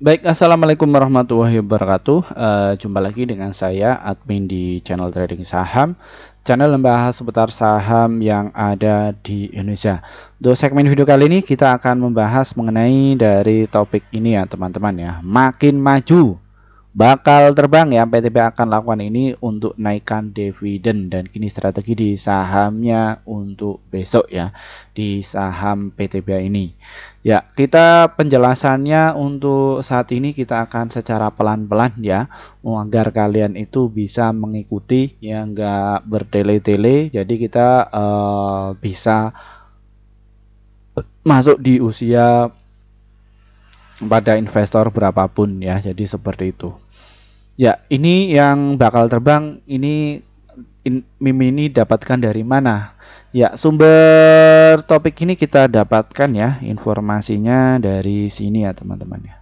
Baik, Assalamualaikum warahmatullahi wabarakatuh. Uh, jumpa lagi dengan saya, admin di channel trading saham, channel membahas seputar saham yang ada di Indonesia. Untuk segmen video kali ini, kita akan membahas mengenai dari topik ini ya, teman-teman ya. Makin maju bakal terbang ya PTB akan lakukan ini untuk naikkan dividen dan kini strategi di sahamnya untuk besok ya di saham PTB ini ya kita penjelasannya untuk saat ini kita akan secara pelan-pelan ya agar kalian itu bisa mengikuti ya nggak bertele-tele jadi kita uh, bisa masuk di usia pada investor berapapun ya. Jadi seperti itu. Ya, ini yang bakal terbang ini in, meme ini dapatkan dari mana? Ya, sumber topik ini kita dapatkan ya informasinya dari sini ya, teman-teman ya.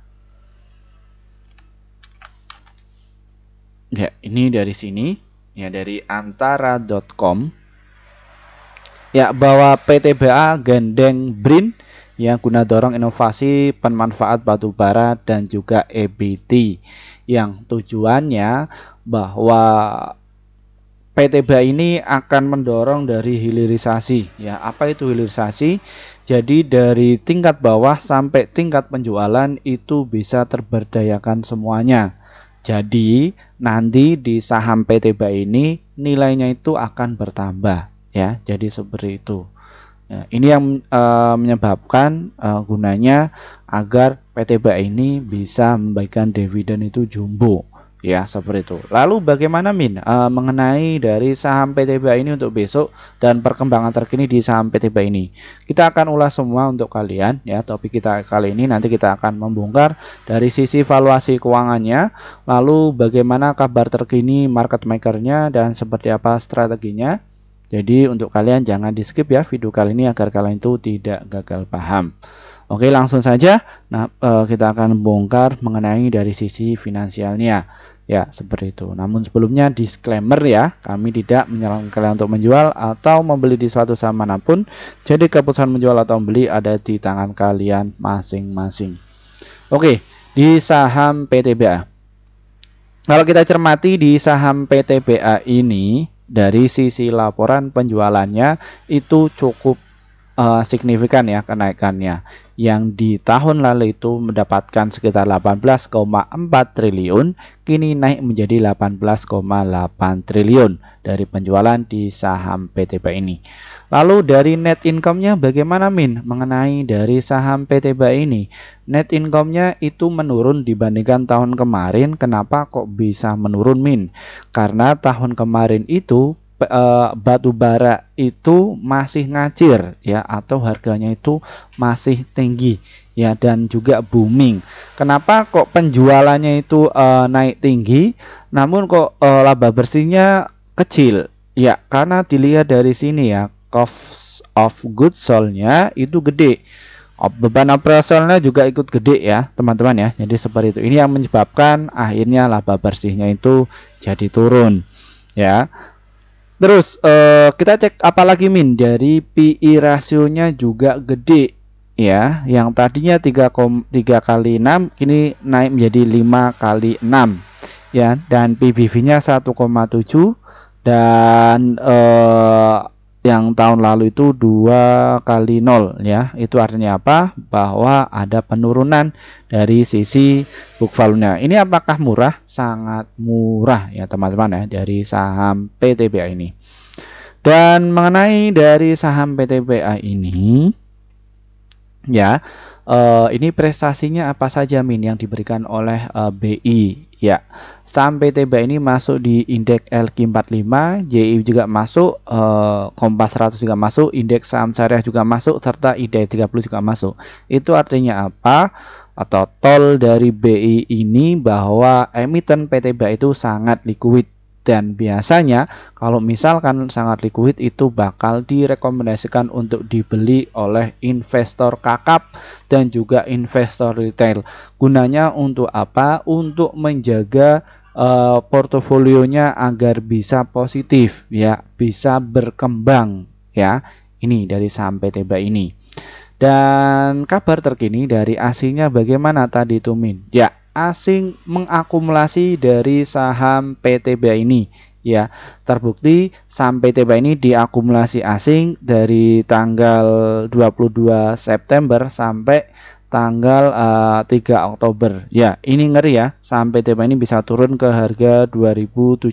Ya, ini dari sini, ya dari antara.com. Ya, bahwa PTBA Gendeng Brin yang guna dorong inovasi pemanfaat batu bara dan juga EBT yang tujuannya bahwa PTBA ini akan mendorong dari hilirisasi. Ya, apa itu hilirisasi? Jadi dari tingkat bawah sampai tingkat penjualan itu bisa terberdayakan semuanya. Jadi nanti di saham PTBA ini nilainya itu akan bertambah ya. Jadi seperti itu. Nah, ini yang e, menyebabkan e, gunanya agar PTBA ini bisa memberikan dividen itu jumbo ya seperti itu. Lalu bagaimana Min e, mengenai dari saham PTBA ini untuk besok dan perkembangan terkini di saham PTBA ini? Kita akan ulas semua untuk kalian ya. Topik kita kali ini nanti kita akan membongkar dari sisi valuasi keuangannya, lalu bagaimana kabar terkini market makernya dan seperti apa strateginya jadi untuk kalian jangan di skip ya video kali ini agar kalian itu tidak gagal paham. Oke langsung saja nah, eh, kita akan bongkar mengenai dari sisi finansialnya. Ya seperti itu. Namun sebelumnya disclaimer ya, kami tidak menyarankan kalian untuk menjual atau membeli di suatu saham manapun. Jadi keputusan menjual atau membeli ada di tangan kalian masing-masing. Oke, di saham PTBA. Kalau kita cermati di saham PTBA ini, dari sisi laporan penjualannya itu cukup uh, signifikan ya kenaikannya yang di tahun lalu itu mendapatkan sekitar 18,4 triliun kini naik menjadi 18,8 triliun dari penjualan di saham PTP ini. Lalu dari net income-nya bagaimana Min mengenai dari saham PTBA ini? Net income-nya itu menurun dibandingkan tahun kemarin. Kenapa kok bisa menurun Min? Karena tahun kemarin itu e, batu bara itu masih ngacir ya atau harganya itu masih tinggi ya dan juga booming. Kenapa kok penjualannya itu uh, naik tinggi namun kok uh, laba bersihnya kecil? Ya, karena dilihat dari sini ya, cost of goods sold-nya itu gede. Beban operasionalnya juga ikut gede ya, teman-teman ya. Jadi seperti itu. Ini yang menyebabkan akhirnya laba bersihnya itu jadi turun ya. Terus eh, kita cek apalagi min dari PI e rasionya juga gede ya. Yang tadinya 3, kali 6 kini naik menjadi 5 kali 6 ya dan PBV-nya 1,7 dan eh, yang tahun lalu itu dua kali nol ya. Itu artinya apa? Bahwa ada penurunan dari sisi book value-nya. Ini apakah murah? Sangat murah ya teman-teman ya dari saham PTBA ini. Dan mengenai dari saham PTBA ini, ya uh, ini prestasinya apa saja min yang diberikan oleh uh, eh, BI ya saham PTB ini masuk di indeks LQ45 JI juga masuk uh, Kompas 100 juga masuk indeks saham syariah juga masuk serta ID30 juga masuk itu artinya apa atau tol dari BI ini bahwa emiten PTB itu sangat likuid dan biasanya kalau misalkan sangat liquid itu bakal direkomendasikan untuk dibeli oleh investor kakap dan juga investor retail. Gunanya untuk apa? Untuk menjaga uh, portofolionya agar bisa positif ya, bisa berkembang ya. Ini dari saham PT ini. Dan kabar terkini dari aslinya bagaimana tadi Tumin? Ya, asing mengakumulasi dari saham PTBA ini ya. Terbukti saham PTBA ini diakumulasi asing dari tanggal 22 September sampai tanggal uh, eh, 3 Oktober. Ya, ini ngeri ya. Sampai PTBA ini bisa turun ke harga 2.730.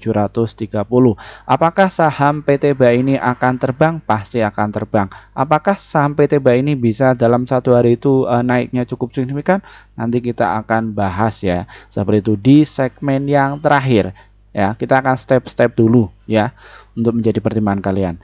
Apakah saham PTBA ini akan terbang? Pasti akan terbang. Apakah saham PTBA ini bisa dalam satu hari itu uh, naiknya cukup signifikan? Nanti kita akan bahas ya. Seperti itu di segmen yang terakhir. Ya, kita akan step-step dulu ya untuk menjadi pertimbangan kalian.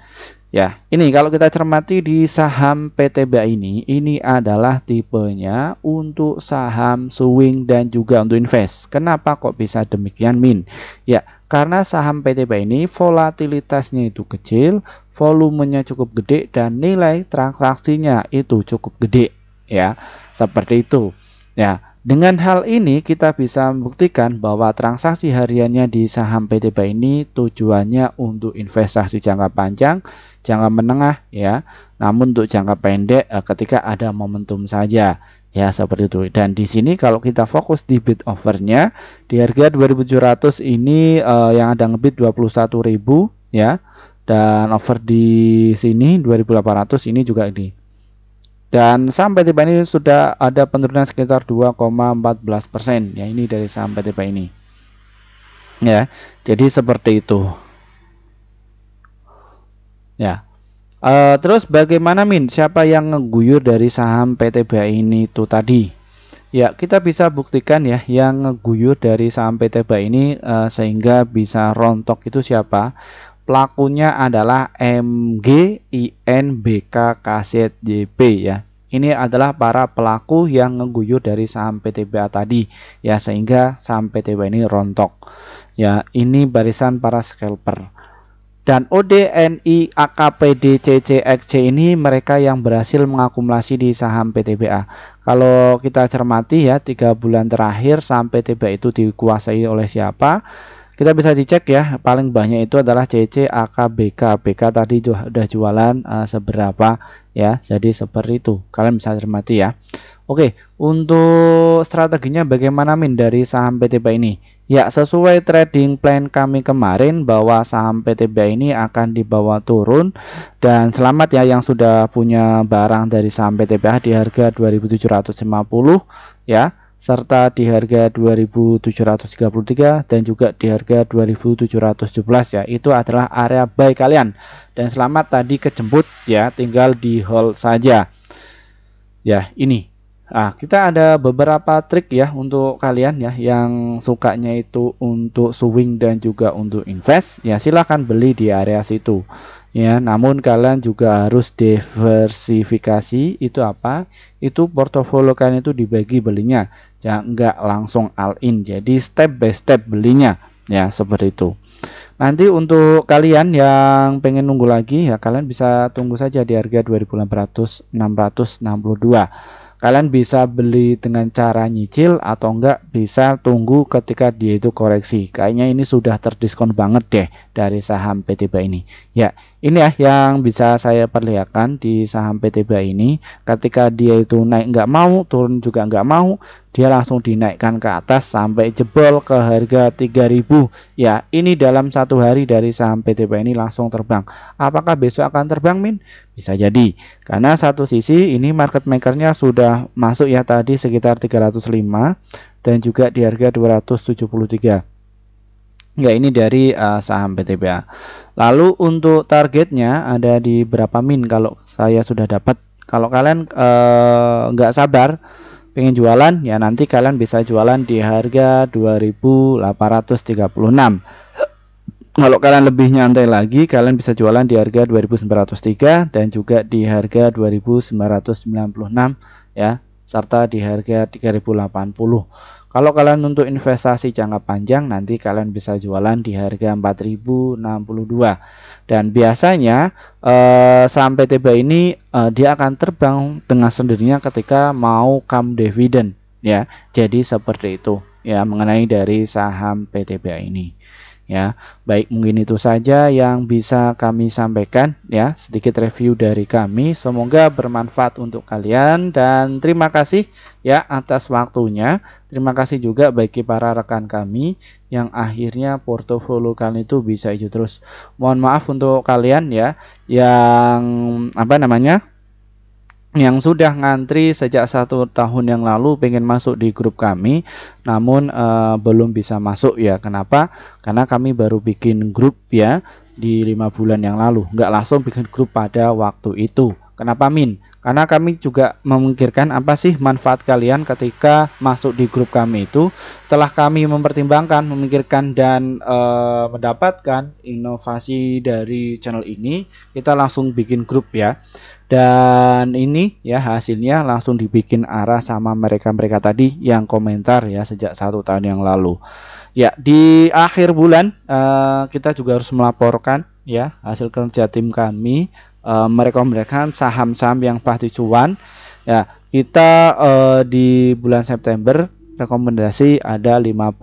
Ya, ini kalau kita cermati di saham PTBA ini, ini adalah tipenya untuk saham swing dan juga untuk invest. Kenapa kok bisa demikian, Min? Ya, karena saham PTBA ini volatilitasnya itu kecil, volumenya cukup gede dan nilai transaksinya itu cukup gede, ya. Seperti itu. Ya, dengan hal ini kita bisa membuktikan bahwa transaksi hariannya di saham PTBA ini tujuannya untuk investasi jangka panjang jangka menengah ya namun untuk jangka pendek eh, ketika ada momentum saja ya seperti itu dan di sini kalau kita fokus di bid overnya di harga 2700 ini eh, yang ada ngebid 21.000 ya dan over di sini 2800 ini juga ini dan sampai tiba ini sudah ada penurunan sekitar 2,14% ya ini dari sampai tiba ini ya jadi seperti itu Ya. Uh, terus bagaimana Min? Siapa yang ngeguyur dari saham PTBA ini tuh tadi? Ya, kita bisa buktikan ya yang ngeguyur dari saham PTBA ini uh, sehingga bisa rontok itu siapa? Pelakunya adalah MG INBK KZJP ya. Ini adalah para pelaku yang ngeguyur dari saham PTBA tadi ya sehingga saham PTBA ini rontok. Ya, ini barisan para scalper. Dan ODNI, AKPD, CCXC ini mereka yang berhasil mengakumulasi di saham PTBA. Kalau kita cermati ya, tiga bulan terakhir saham PTBA itu dikuasai oleh siapa? Kita bisa dicek ya, paling banyak itu adalah CC, AKBK. BK tadi sudah jualan uh, seberapa ya, jadi seperti itu. Kalian bisa cermati ya. Oke, untuk strateginya bagaimana min dari saham PTBA ini? Ya, sesuai trading plan kami kemarin bahwa saham PTBA ini akan dibawa turun dan selamat ya yang sudah punya barang dari saham PTBA di harga 2750 ya serta di harga 2733 dan juga di harga 2717 ya itu adalah area buy kalian dan selamat tadi kejemput ya tinggal di hold saja ya ini Nah, kita ada beberapa trik ya untuk kalian ya yang sukanya itu untuk swing dan juga untuk invest ya silahkan beli di area situ ya namun kalian juga harus diversifikasi itu apa itu portofolio kalian itu dibagi belinya jangan ya, enggak langsung all in jadi step by step belinya ya seperti itu nanti untuk kalian yang pengen nunggu lagi ya kalian bisa tunggu saja di harga 2800 662 Kalian bisa beli dengan cara nyicil atau enggak bisa tunggu ketika dia itu koreksi. Kayaknya ini sudah terdiskon banget deh dari saham PTBA ini. Ya, ini ya yang bisa saya perlihatkan di saham PTBA ini ketika dia itu naik nggak mau turun juga nggak mau dia langsung dinaikkan ke atas sampai jebol ke harga 3000 ya ini dalam satu hari dari saham PTBA ini langsung terbang apakah besok akan terbang Min? bisa jadi karena satu sisi ini market makernya sudah masuk ya tadi sekitar 305 dan juga di harga 273 Ya ini dari uh, saham PTBA. Lalu untuk targetnya ada di berapa min kalau saya sudah dapat. Kalau kalian uh, nggak sabar pengen jualan ya nanti kalian bisa jualan di harga 2836. Kalau kalian lebih nyantai lagi kalian bisa jualan di harga 2903 dan juga di harga 2996 ya serta di harga 3080 kalau kalian untuk investasi jangka panjang nanti kalian bisa jualan di harga 4062 dan biasanya eh, saham PTBA ini eh, dia akan terbang dengan sendirinya ketika mau come dividen ya jadi seperti itu ya mengenai dari saham PTBA ini ya. Baik, mungkin itu saja yang bisa kami sampaikan ya, sedikit review dari kami. Semoga bermanfaat untuk kalian dan terima kasih ya atas waktunya. Terima kasih juga bagi para rekan kami yang akhirnya portofolio kalian itu bisa hijau terus. Mohon maaf untuk kalian ya yang apa namanya? yang sudah ngantri sejak satu tahun yang lalu pengen masuk di grup kami namun uh, belum bisa masuk ya kenapa karena kami baru bikin grup ya di lima bulan yang lalu nggak langsung bikin grup pada waktu itu kenapa min karena kami juga memikirkan apa sih manfaat kalian ketika masuk di grup kami itu setelah kami mempertimbangkan memikirkan dan e, mendapatkan inovasi dari channel ini kita langsung bikin grup ya dan ini ya hasilnya langsung dibikin arah sama mereka-mereka tadi yang komentar ya sejak satu tahun yang lalu ya di akhir bulan uh, kita juga harus melaporkan ya hasil kerja tim kami uh, merekomendasikan saham-saham yang pasti cuan ya kita uh, di bulan September rekomendasi ada 54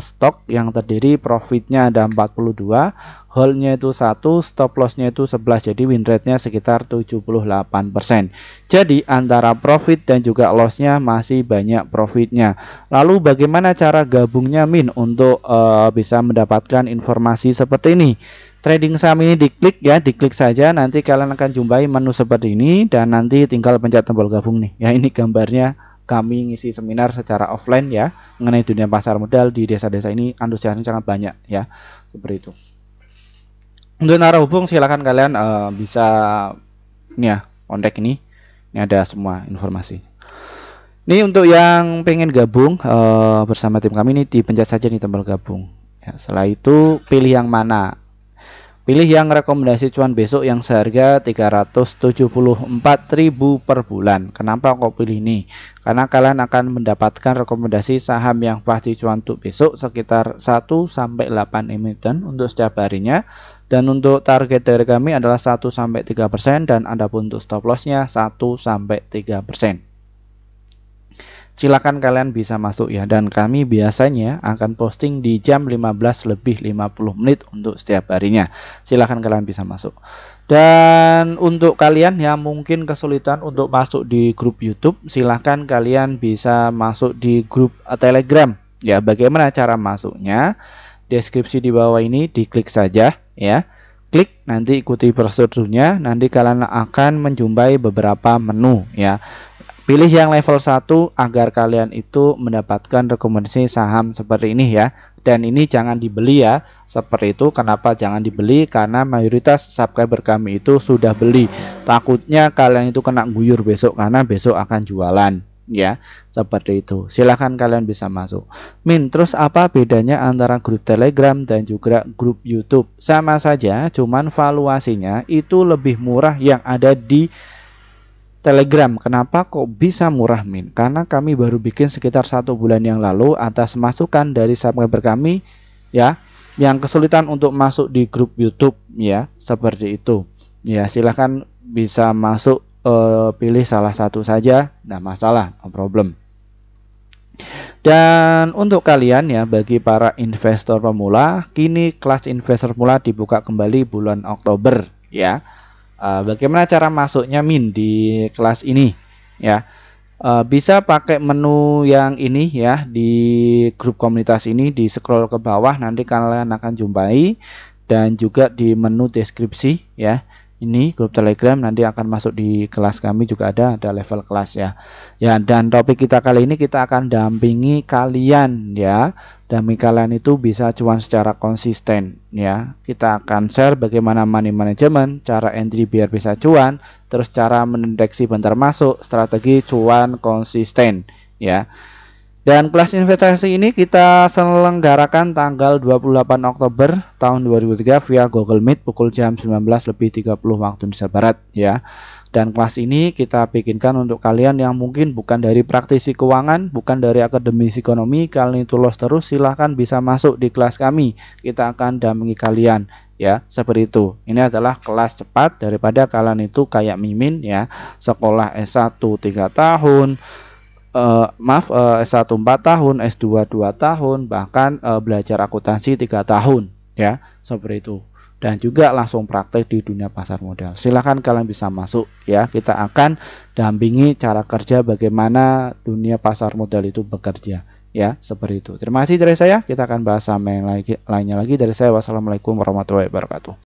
stok yang terdiri profitnya ada 42 holdnya itu satu, stop lossnya itu 11 jadi win rate nya sekitar 78% jadi antara profit dan juga lossnya masih banyak profitnya lalu bagaimana cara gabungnya min untuk uh, bisa mendapatkan informasi seperti ini trading saham ini diklik ya diklik saja nanti kalian akan jumpai menu seperti ini dan nanti tinggal pencet tombol gabung nih ya ini gambarnya kami ngisi seminar secara offline ya mengenai dunia pasar modal di desa-desa ini antusiasnya sangat banyak ya seperti itu untuk naruh hubung silahkan kalian uh, bisa ini ya kontak ini ini ada semua informasi ini untuk yang pengen gabung uh, bersama tim kami ini dipencet saja nih tombol gabung ya, setelah itu pilih yang mana Pilih yang rekomendasi cuan besok yang seharga 374.000 per bulan. Kenapa kok pilih ini? Karena kalian akan mendapatkan rekomendasi saham yang pasti cuan untuk besok sekitar 1 sampai 8 emiten untuk setiap harinya dan untuk target dari kami adalah 1 sampai 3% dan adapun untuk stop lossnya 1 sampai 3% silakan kalian bisa masuk ya dan kami biasanya akan posting di jam 15 lebih 50 menit untuk setiap harinya silakan kalian bisa masuk dan untuk kalian yang mungkin kesulitan untuk masuk di grup YouTube silakan kalian bisa masuk di grup Telegram ya bagaimana cara masuknya deskripsi di bawah ini diklik saja ya klik nanti ikuti prosedurnya nanti kalian akan menjumpai beberapa menu ya Pilih yang level 1 agar kalian itu mendapatkan rekomendasi saham seperti ini ya. Dan ini jangan dibeli ya. Seperti itu kenapa jangan dibeli? Karena mayoritas subscriber kami itu sudah beli. Takutnya kalian itu kena guyur besok karena besok akan jualan ya. Seperti itu. Silahkan kalian bisa masuk. Min, terus apa bedanya antara grup Telegram dan juga grup YouTube? Sama saja, cuman valuasinya itu lebih murah yang ada di Telegram, kenapa kok bisa murah min? Karena kami baru bikin sekitar satu bulan yang lalu atas masukan dari subscriber kami ya yang kesulitan untuk masuk di grup YouTube ya seperti itu ya silahkan bisa masuk eh, pilih salah satu saja tidak masalah no problem dan untuk kalian ya bagi para investor pemula kini kelas investor pemula dibuka kembali bulan Oktober ya uh, bagaimana cara masuknya min di kelas ini ya uh, bisa pakai menu yang ini ya di grup komunitas ini di scroll ke bawah nanti kalian akan jumpai dan juga di menu deskripsi ya ini grup Telegram nanti akan masuk di kelas kami juga ada ada level kelas ya. Ya dan topik kita kali ini kita akan dampingi kalian ya. Dampingi kalian itu bisa cuan secara konsisten ya. Kita akan share bagaimana money management, cara entry biar bisa cuan, terus cara mendeteksi bentar masuk, strategi cuan konsisten ya. Dan kelas investasi ini kita selenggarakan tanggal 28 Oktober tahun 2003 via Google Meet pukul jam 19 lebih 30 waktu Indonesia Barat ya. Dan kelas ini kita bikinkan untuk kalian yang mungkin bukan dari praktisi keuangan, bukan dari akademisi ekonomi, kalian itu lost terus silahkan bisa masuk di kelas kami. Kita akan dampingi kalian ya seperti itu. Ini adalah kelas cepat daripada kalian itu kayak mimin ya, sekolah S1 3 tahun, uh, maaf uh, S1 4 tahun, S2 2 tahun, bahkan uh, belajar akuntansi 3 tahun ya, seperti itu. Dan juga langsung praktek di dunia pasar modal. Silahkan kalian bisa masuk ya. Kita akan dampingi cara kerja bagaimana dunia pasar modal itu bekerja ya, seperti itu. Terima kasih dari saya. Kita akan bahas sama yang lagi, lainnya lagi dari saya. Wassalamualaikum warahmatullahi wabarakatuh.